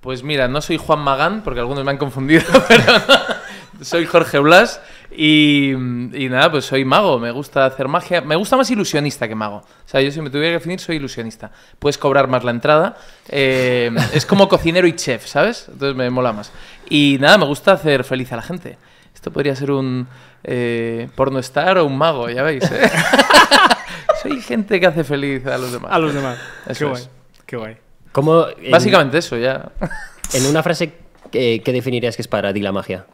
Pues mira, no soy Juan Magán, porque algunos me han confundido, pero soy Jorge Blas y, nada, pues soy mago, me gusta hacer magia, me gusta más ilusionista que mago. O sea, yo si me tuviera que definir, soy ilusionista. Puedes cobrar más la entrada, eh, es como cocinero y chef, ¿sabes? Entonces me mola más. Y nada, me gusta hacer feliz a la gente. Esto podría ser un eh, porno estar o un mago, ya veis. ¿eh? soy gente que hace feliz a los demás. A los demás. Qué Qué guay. Básicamente eso, ya. En una frase, ¿qué, definirías que es para ti la magia?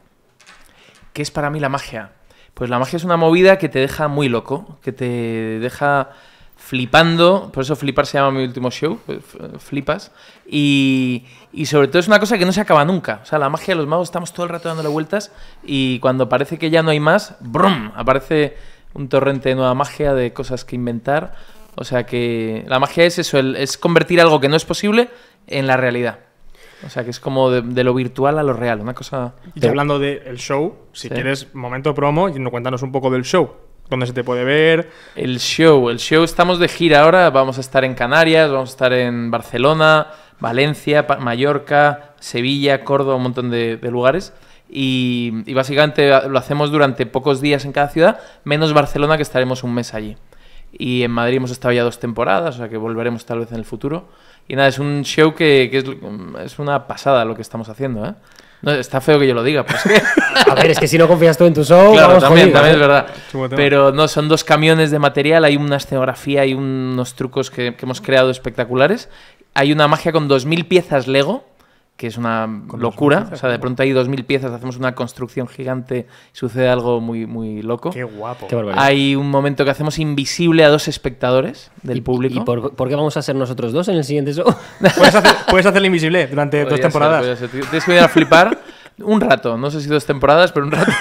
¿Qué es para mí la magia? Pues la magia es una movida que te deja muy loco, que te deja flipando, por eso Flipar se llama mi último show, eh, eh, flipas, y, sobre todo es una cosa que no se acaba nunca, o sea, la magia los magos estamos todo el rato dándole vueltas y cuando parece que ya no hay más, ¡brum!, aparece un torrente de nueva magia, de cosas que inventar, o sea que la magia es eso, es convertir algo que no es posible en la realidad. O sea, que es como de, lo virtual a lo real, una cosa... Y hablando del show, si quieres, momento promo, y cuéntanos un poco del show. ¿Dónde se te puede ver? El show, el show, estamos de gira ahora, vamos a estar en Canarias, vamos a estar en Barcelona, Valencia, Mallorca, Sevilla, Córdoba, un montón de, lugares. y básicamente lo hacemos durante pocos días en cada ciudad, menos Barcelona que estaremos un mes allí y en Madrid hemos estado ya dos temporadas, o sea que volveremos tal vez en el futuro. Y nada, es un show que, que es, es, una pasada lo que estamos haciendo, ¿eh? No, está feo que yo lo diga. Pues. a ver, es que si no confías tú en tu show, claro, vamos también, también ¿eh? es verdad. Pero no, son dos camiones de material, hay una escenografía, y unos trucos que, que hemos creado espectaculares. Hay una magia con 2.000 piezas Lego que es una locura. o sea, de pronto hay mil piezas, hacemos una construcción gigante y sucede algo muy, muy loco. Qué guapo. hay un momento que hacemos invisible a dos espectadores del público. ¿Y por, qué vamos a ser nosotros dos en el siguiente show? Puedes, hacer, hacerlo invisible durante dos temporadas. Tienes que a flipar un rato. No sé si dos temporadas, pero un rato.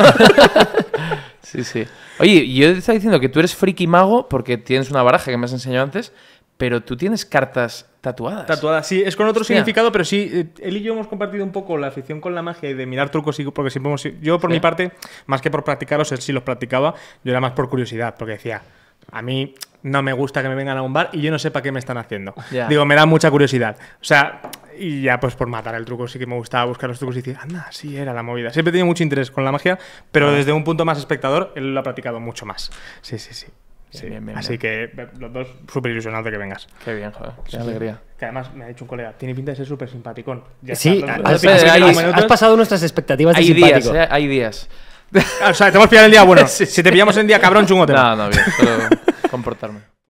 sí, sí. Oye, yo te estaba diciendo que tú eres friki mago porque tienes una baraja que me has enseñado antes pero tú tienes cartas tatuadas. Tatuadas, sí, es con otro significado, pero sí, eh, él y yo hemos compartido un poco la afición con la magia y de mirar trucos, y, porque siempre hemos, yo por mi parte, más que por practicarlos, él sí los practicaba, yo era más por curiosidad, porque decía, a mí no me gusta que me vengan a un bar y yo no sé qué me están haciendo. Digo, me da mucha curiosidad. O sea, y ya pues por matar el truco sí que me gustaba buscar los trucos y decir, anda, sí, era la movida. Siempre he tenido mucho interés con la magia, pero desde un punto más espectador, él lo ha practicado mucho más. Sí, sí, sí. Sí. Así que los dos súper ilusionados de que vengas. Qué bien, joder. Qué alegría. Que además me ha dicho un colega, tiene pinta de ser súper simpaticón. sí, has, pasado nuestras expectativas hay de Días, Hay días. Eh, ah, o sea, te hemos pillado el día bueno. si te pillamos el día cabrón, chungote No, no, bien. comportarme.